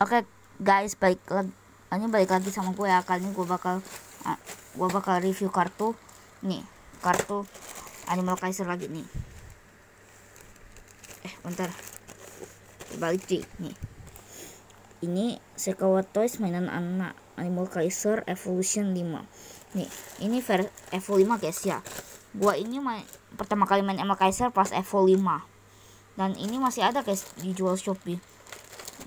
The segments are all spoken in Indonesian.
Oke okay, guys, balik lagi ini balik lagi sama gue ya. Kali ini gue bakal uh, ah, gue bakal review kartu nih, kartu Animal Kaiser lagi nih. Eh, bentar. Balik sih nih. Ini Sekawa Toys mainan anak Animal Kaiser Evolution 5. Nih, ini ver Evo 5 guys ya. Gua ini main pertama kali main Animal Kaiser pas Evo 5. Dan ini masih ada guys dijual Shopee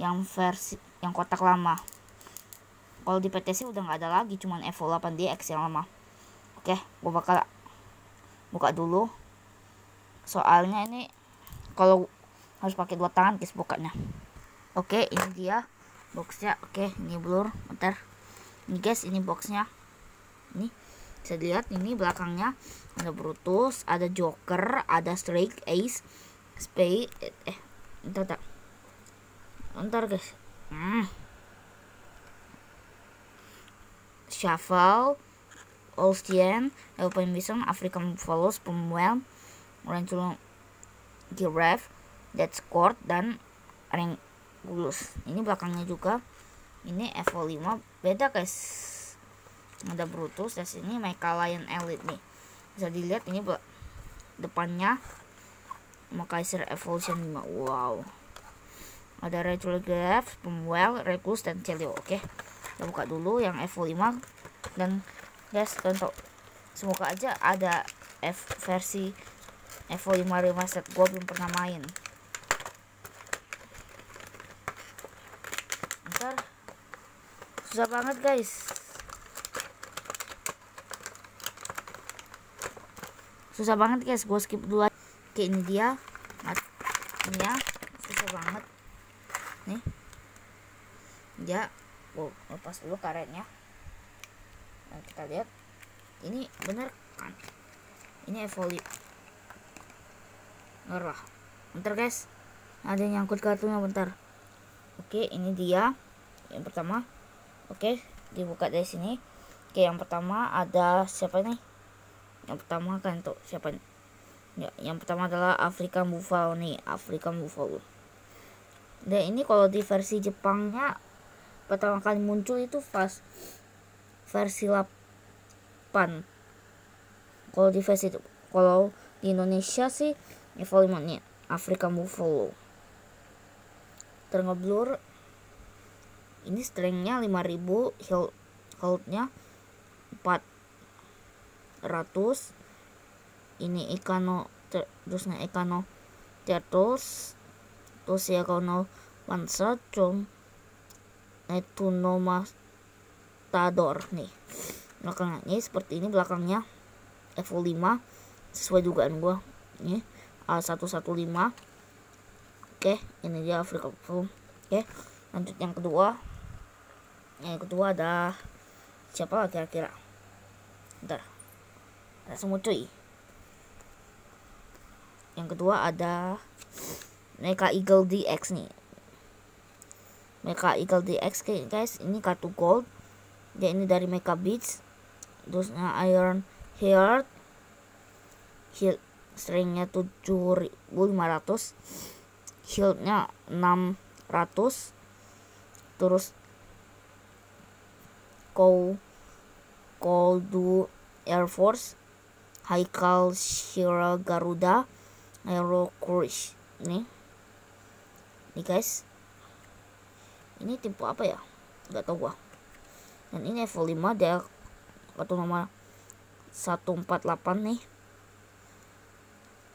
yang versi yang kotak lama kalau di PTC udah nggak ada lagi cuman Evo 8DX yang lama oke gua bakal buka dulu soalnya ini kalau harus pakai dua tangan guys bukanya oke ini dia boxnya oke ini blur bentar ini guys ini boxnya ini bisa dilihat ini belakangnya ada Brutus ada Joker ada Strike Ace Spade eh, eh entah, entah ntar guys hmm. shuffle Olstian, open vision African Follows, Pemuel, Ranculum Giraffe, Dead Squad, dan gulus. Ini belakangnya juga, ini Evo 5, beda guys. Ada Brutus, dan ini Mecha Lion Elite nih. Bisa dilihat ini depannya Makaiser Evolution 5, wow ada retrograph, Pemwell, Regus, dan Celio oke okay? kita buka dulu yang F5 dan guys contoh semoga aja ada F versi F5 set gue belum pernah main ntar susah banget guys susah banget guys gue skip dulu kayak ini dia ini ya susah banget nih ya wow, lepas dulu karetnya nah, kita lihat ini bener kan ini evoli bener lah bentar guys ada yang nyangkut kartunya bentar oke ini dia yang pertama oke dibuka dari sini oke yang pertama ada siapa nih yang pertama kan tuh siapa nih? ya yang pertama adalah African Buffalo nih African Buffalo dan ini kalau di versi Jepangnya pertama kali muncul itu pas versi 8 kalau di versi kalau di Indonesia sih level volume nih Afrika Buffalo Terngeblur ini strengthnya 5000 health healthnya 400 ini Ikano terusnya Ikano Turtles としやこの pansacong ya itu tador nih belakangnya ini seperti ini belakangnya F5 sesuai dugaan gue ini A115 oke ini dia Afrika Pro oke lanjut yang kedua yang kedua ada siapa kira-kira ntar ada semua cuy yang kedua ada Mecha Eagle DX nih Mecha Eagle DX guys ini kartu gold dan ini dari Mecha Beats terusnya Iron Heart Heal stringnya 7500 shieldnya 600 terus Kou Koldu Air Force Haikal Shira Garuda Aero Crush nih nih guys ini tipe apa ya nggak tahu gua dan ini level 5 dia atau nomor 148 nih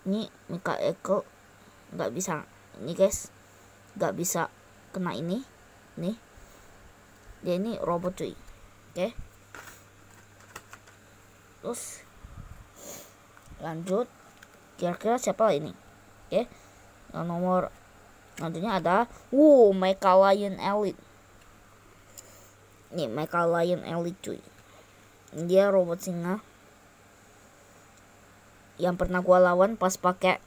ini Mika Eko nggak bisa ini guys nggak bisa kena ini nih dia ini robot cuy oke okay. terus lanjut kira-kira siapa ini oke okay. nomor Nantinya ada wow Mecha Lion Elite. Nih Mecha Lion Elite cuy. Dia robot singa yang pernah gua lawan pas pakai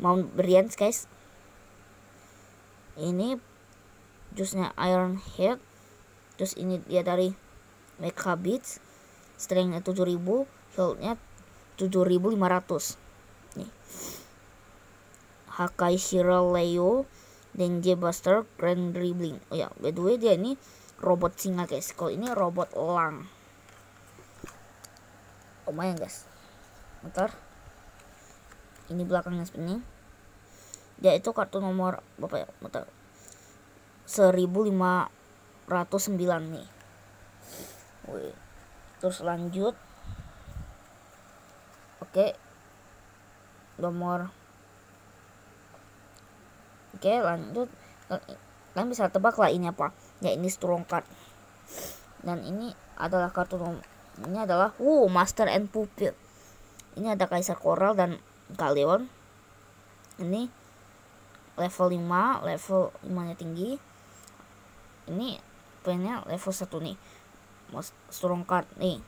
Mount brilliance guys. Ini jusnya Iron Head. Terus ini dia dari Mecha Beats. Strengthnya 7000, healthnya 7500. Nih. Hakai Shiro Leo dan J Buster Grand Dribbling oh ya by the way dia ini robot singa guys kalau ini robot elang my guys bentar ini belakangnya ini. dia itu kartu nomor bapak ya bentar 1509 nih Wih. terus lanjut oke nomor Oke lanjut Kalian bisa tebak lah ini apa Ya ini strong card Dan ini adalah kartu Ini adalah Wow uh, Master and Pupil Ini ada Kaisar Coral dan Kaleon Ini level 5 Level 5 nya tinggi Ini punya level 1 nih Strong card nih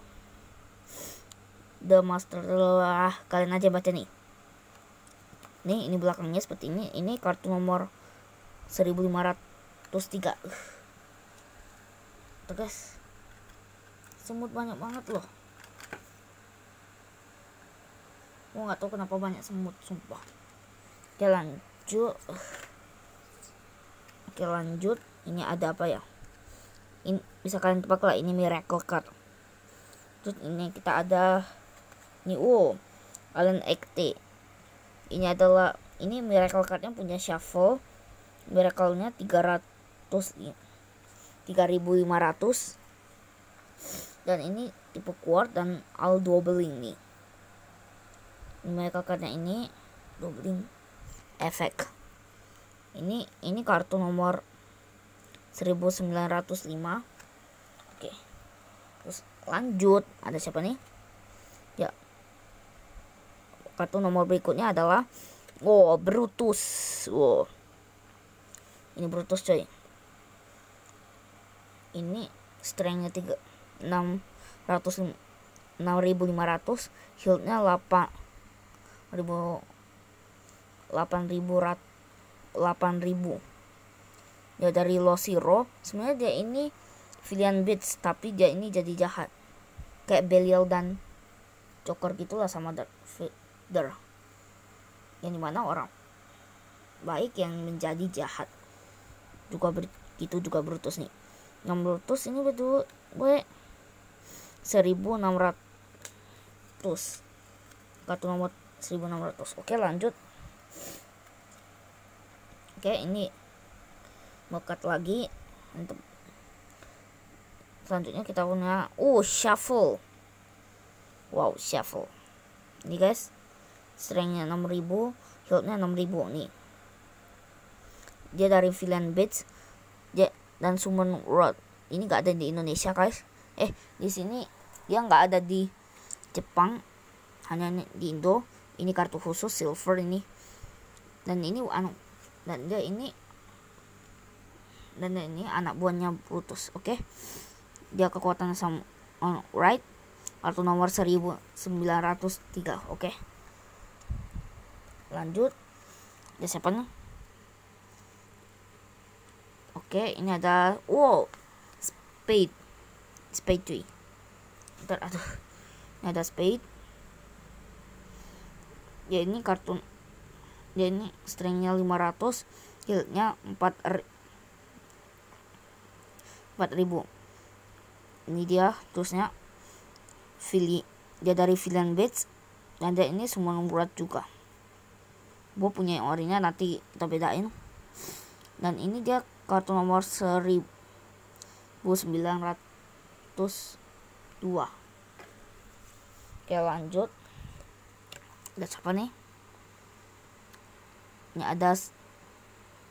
The Master lah Kalian aja baca nih nih ini belakangnya seperti ini ini kartu nomor 1503 uh. semut banyak banget loh mau nggak tahu kenapa banyak semut sumpah oke lanjut oke lanjut ini ada apa ya ini bisa kalian tebak lah ini miracle card terus ini kita ada ini wow Alan Ekte ini adalah ini miracle cardnya punya shuffle miracle nya 300 3500 dan ini tipe quart dan all doubling nih miracle cardnya ini doubling efek ini ini kartu nomor 1905 oke terus lanjut ada siapa nih kartu nomor berikutnya adalah oh Brutus wow ini Brutus coy ini strengthnya tiga enam ratus enam ribu lima ratus shieldnya delapan ribu delapan ribu rat delapan ribu ya dari Losiro sebenarnya dia ini villain Bits tapi dia ini jadi jahat kayak Belial dan Joker gitulah sama Dark der yang dimana orang baik yang menjadi jahat juga begitu juga Brutus nih yang Brutus ini betul gue 1600 kartu nomor 1600 oke lanjut oke ini mekat lagi untuk selanjutnya kita punya uh shuffle wow shuffle ini guys strengthnya 6000 shieldnya 6000 nih dia dari villain Beats dan summon rod ini nggak ada di Indonesia guys eh di sini dia nggak ada di Jepang hanya di Indo ini kartu khusus silver ini dan ini anu dan dia ini dan dia ini anak buahnya Brutus oke okay? dia kekuatan sama on right kartu nomor 1903 oke okay? lanjut ya siapa nih oke ini ada wow spade spade tree ntar aduh ini ada spade ya ini kartun ya ini stringnya 500 yieldnya 4 4000 ini dia terusnya fili dia dari Villain Bates dan dia ini semua berat juga gue punya yang orinya nanti kita bedain dan ini dia kartu nomor 1902 ya lanjut ada siapa nih ini ada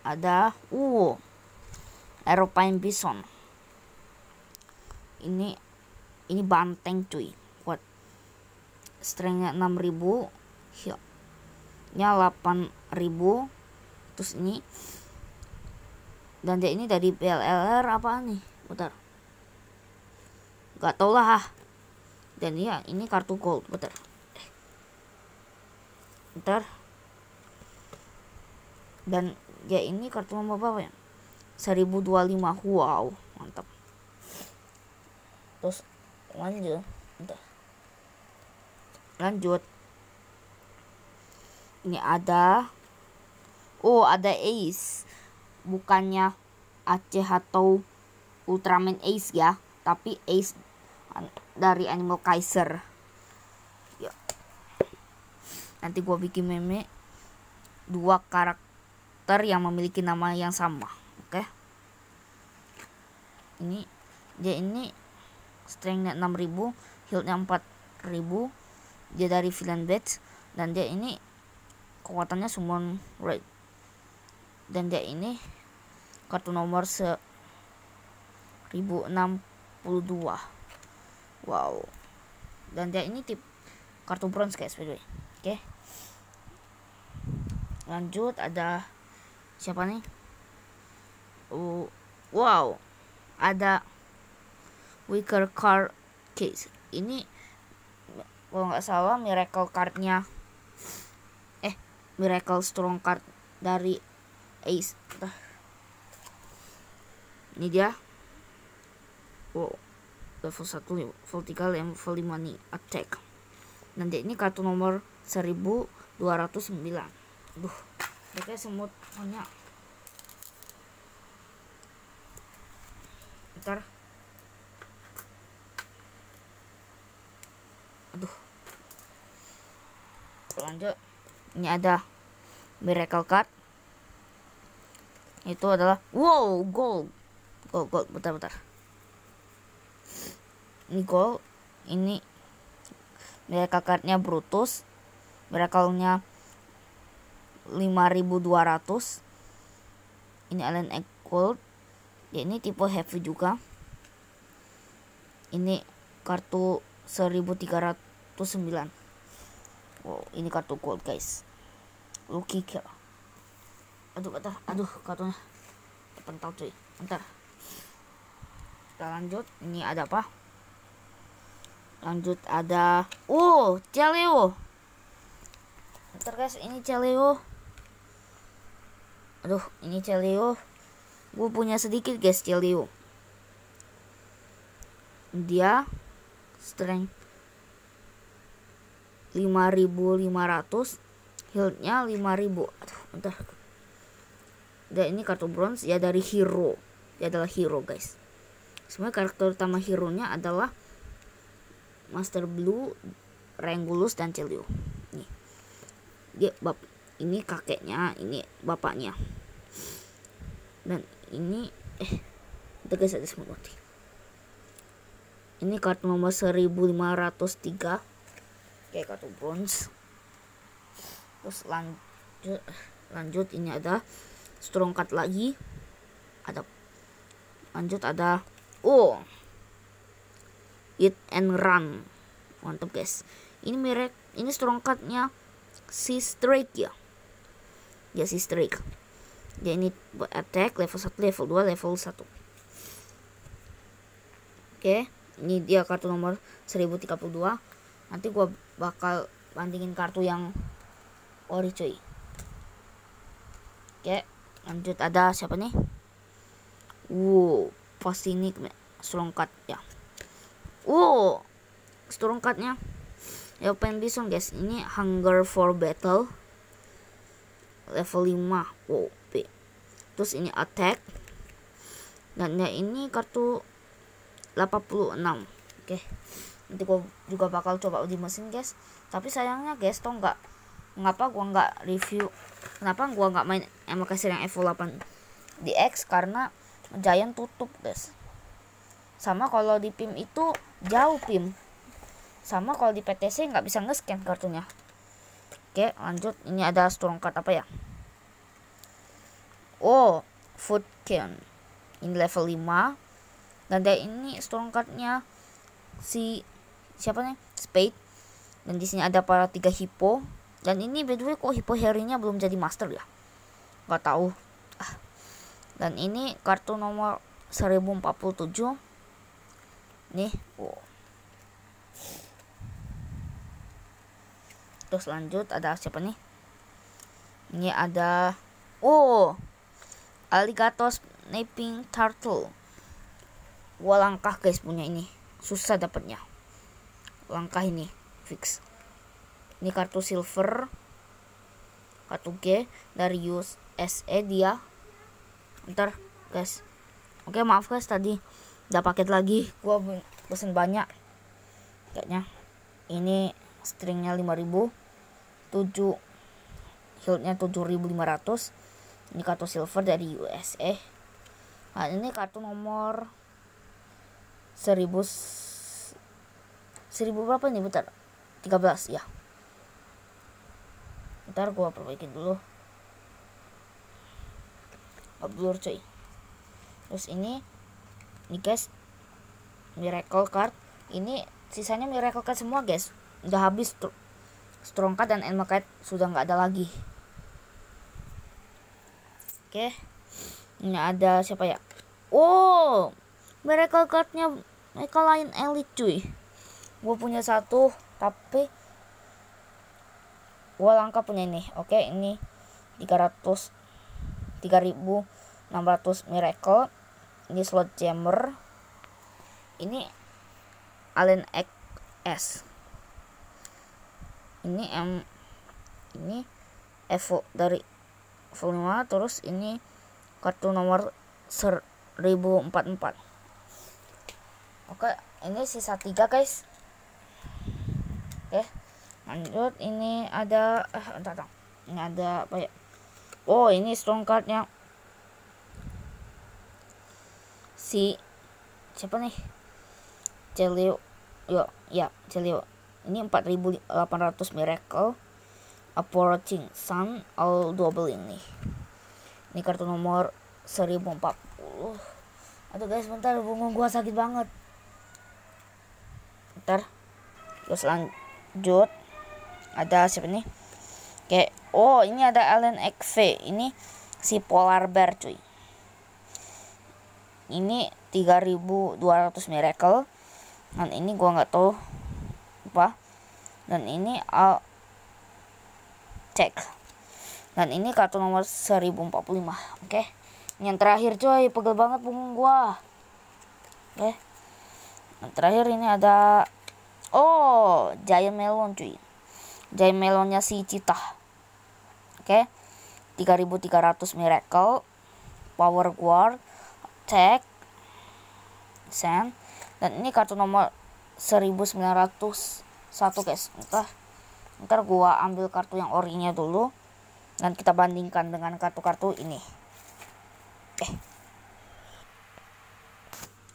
ada uh aeroplane bison ini ini banteng cuy kuat stringnya 6000 heel nya 8000 terus ini dan dia ini dari PLLR apa nih bentar gak tau lah ah. dan ya ini kartu gold bentar bentar dan ya ini kartu apa apa ya 1025 wow mantap terus lanjut bentar. lanjut ini ada oh ada Ace bukannya Aceh atau Ultraman Ace ya tapi Ace dari Animal Kaiser ya. nanti gue bikin meme dua karakter yang memiliki nama yang sama oke okay? ini dia ini strengthnya 6000 healthnya 4000 dia dari villain batch dan dia ini kekuatannya summon rate dan dia ini kartu nomor 1062 wow dan dia ini tip kartu bronze guys by oke okay. lanjut ada siapa nih uh, wow ada weaker card case ini kalau nggak salah miracle cardnya miracle strong card dari ace ini dia wow level 1 level 3 level 5 nih attack nanti ini kartu nomor 1209 aduh mereka semut banyak ntar aduh lanjut ini ada miracle card itu adalah wow gold gold gold bentar bentar ini gold ini miracle cardnya brutus miracle nya 5200 ini alien egg gold ya, ini tipe heavy juga ini kartu 1309 oh ini kartu gold guys. Lucky kill. Aduh, bentar. Aduh, kartunya. tahu, cuy. Bentar. Kita lanjut. Ini ada apa? Lanjut ada... uh oh, Celio. Bentar guys, ini Celio. Aduh, ini Celio. Gue punya sedikit guys Celio. Dia strength 5500 hillnya 5000 aduh bentar dan ini kartu bronze ya dari hero dia adalah hero guys Semua karakter utama hero nya adalah master blue Rengulus dan Celio nih dia bab ini kakeknya ini bapaknya dan ini eh guys ada semua ini kartu nomor 1503 kayak kartu bronze terus lanjut lanjut ini ada strong card lagi ada lanjut ada oh it and run mantap guys ini merek ini strong cardnya si strike ya ya si strike dia ini buat attack level 1 level 2 level 1 oke okay. ini dia kartu nomor 1032 nanti gua bakal bantingin kartu yang ori cuy oke lanjut ada siapa nih wow pasti ini selongkat ya wow selongkatnya ya pengen bison guys ini hunger for battle level 5 wow P. terus ini attack dan ya ini kartu 86 oke okay nanti gue juga bakal coba di mesin guys tapi sayangnya guys toh nggak ngapa gue nggak review kenapa gue nggak main MK yang Evo 8 x karena Giant tutup guys sama kalau di PIM itu jauh PIM sama kalau di PTC nggak bisa nge-scan kartunya oke lanjut ini ada strong card apa ya oh food can in level 5 dan ini strong cardnya si siapa nih Spade dan di sini ada para tiga hippo dan ini by the way kok hippo herinya belum jadi master ya nggak tahu ah. dan ini kartu nomor 1047 nih wow. terus lanjut ada siapa nih ini ada oh alligator snapping turtle walangkah guys punya ini susah dapatnya langkah ini fix ini kartu silver kartu G dari USA dia ntar guys oke maaf guys tadi udah paket lagi gua pesen banyak kayaknya ini stringnya 5000 7 shieldnya 7500 ini kartu silver dari USA nah ini kartu nomor seribu berapa nih bentar 13 ya bentar gua perbaikin dulu Abdur cuy terus ini nih guys miracle card ini sisanya miracle card semua guys udah habis strong card dan end card sudah nggak ada lagi oke okay. ini ada siapa ya oh miracle cardnya mereka lain elite cuy gue punya satu tapi gue langka punya ini oke ini 300 3600 miracle ini slot jammer ini allen xs ini m ini evo dari volume terus ini kartu nomor 1044 oke ini sisa tiga guys oke lanjut ini ada eh, entar, entar. ini ada apa ya oh ini strong cardnya si siapa nih Celio yo ya Celio ini 4800 miracle approaching sun all double ini ini kartu nomor 1040 aduh guys bentar punggung gua sakit banget bentar terus lanjut Jod ada siapa nih kayak oh ini ada Alan XV ini si polar bear cuy ini 3200 miracle dan ini gua nggak tahu apa dan ini I'll cek dan ini kartu nomor 1045 oke okay? ini yang terakhir cuy pegel banget punggung gua oke okay? yang terakhir ini ada Oh, Giant Melon cuy. Giant Melonnya si Cita. Oke. Okay. 3300 Miracle, Power Guard, Tech, Sand. Dan ini kartu nomor 1901 guys. Ntar, ntar gua ambil kartu yang orinya dulu dan kita bandingkan dengan kartu-kartu ini. Eh.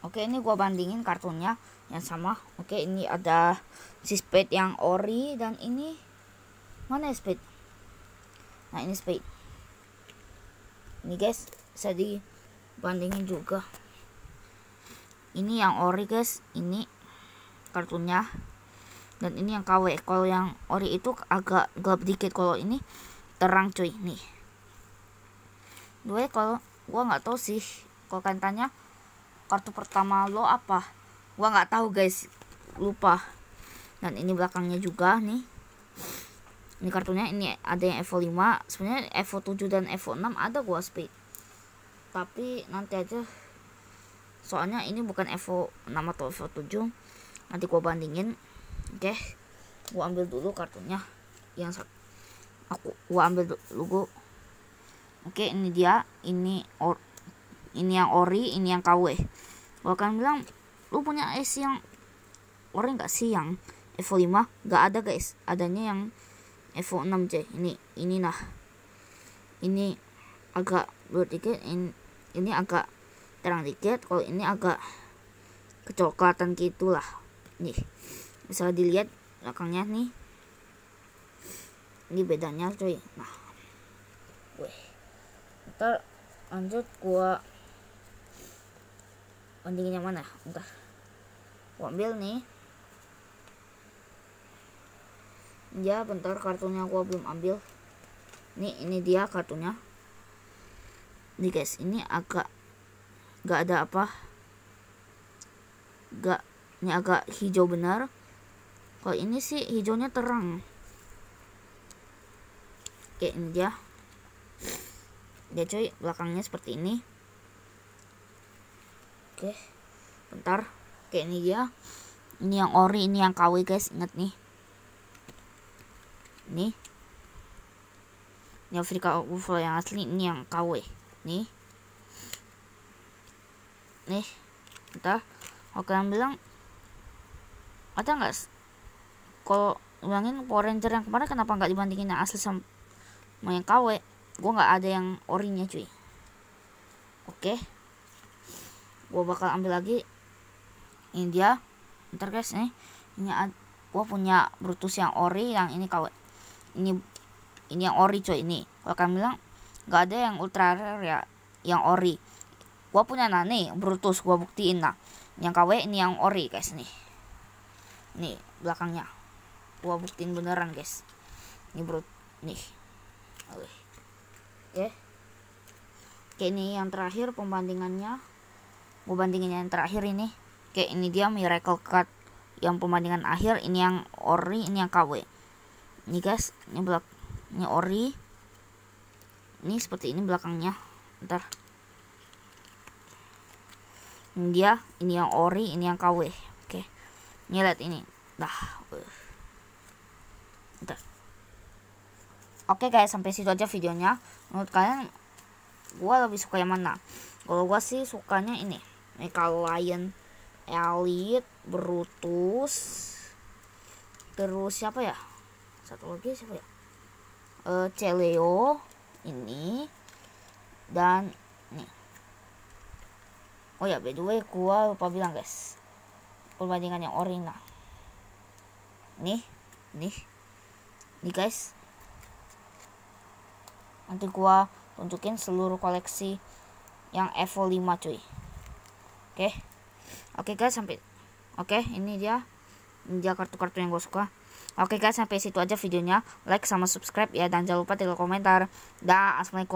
Oke, ini gua bandingin kartunya yang sama oke ini ada si spade yang ori dan ini mana ya spade nah ini spade ini guys saya dibandingin juga ini yang ori guys ini kartunya dan ini yang KW kalau yang ori itu agak gelap dikit kalau ini terang cuy nih gue ya, kalau gua nggak tahu sih kalau kalian tanya kartu pertama lo apa gua nggak tahu guys lupa dan ini belakangnya juga nih ini kartunya ini ada yang Evo 5 sebenarnya Evo 7 dan Evo 6 ada gua speed tapi nanti aja soalnya ini bukan Evo 6 atau Evo 7 nanti gua bandingin oke okay. gua ambil dulu kartunya yang aku gua ambil dulu oke okay, ini dia ini or ini yang ori ini yang KW gua akan bilang lu punya es yang orang nggak sih yang Evo 5 nggak ada guys adanya yang Evo 6C ini ini nah ini agak blur dikit ini, ini agak terang dikit kalau ini agak kecoklatan gitulah nih bisa dilihat belakangnya nih ini bedanya cuy nah weh ntar lanjut gua bandingin yang mana entah aku ambil nih ya bentar kartunya gua belum ambil nih ini dia kartunya nih guys ini agak gak ada apa gak ini agak hijau benar kalau ini sih hijaunya terang oke ini dia dia coy belakangnya seperti ini oke bentar pakai ini ya ini yang ori ini yang KW guys inget nih nih ini Afrika Buffalo yang asli ini yang KW nih nih kita oke yang bilang ada nggak kalau ulangin Power Ranger yang kemarin kenapa nggak dibandingin yang asli sama yang KW gue nggak ada yang orinya cuy oke okay. gue bakal ambil lagi ini dia ntar guys nih ini gua punya Brutus yang ori yang ini kalau ini ini yang ori coy ini kalau kalian bilang nggak ada yang ultra rare ya yang ori gua punya nani Brutus gua buktiin nah yang KW ini yang ori guys nih nih belakangnya gua buktiin beneran guys ini Brut, nih oke oke oke ini yang terakhir pembandingannya gua bandingin yang terakhir ini Oke ini dia miracle card yang pemandangan akhir ini yang ori ini yang KW ini guys ini belak ini ori ini seperti ini belakangnya ntar ini dia ini yang ori ini yang KW oke ini lihat ini dah oke guys sampai situ aja videonya menurut kalian gua lebih suka yang mana kalau gua sih sukanya ini ini kalau lion Elit, Brutus, terus siapa ya? Satu lagi siapa ya? E, Celeo ini dan nih. Oh ya, by the way, gua lupa bilang guys. Perbandingan yang original. Nih, nih, nih guys. Nanti gua tunjukin seluruh koleksi yang Evo 5 cuy. Oke. Okay. Oke guys sampai Oke ini dia dia kartu-kartu yang gue suka Oke guys sampai situ aja videonya Like sama subscribe ya Dan jangan lupa tinggal komentar Dah Assalamualaikum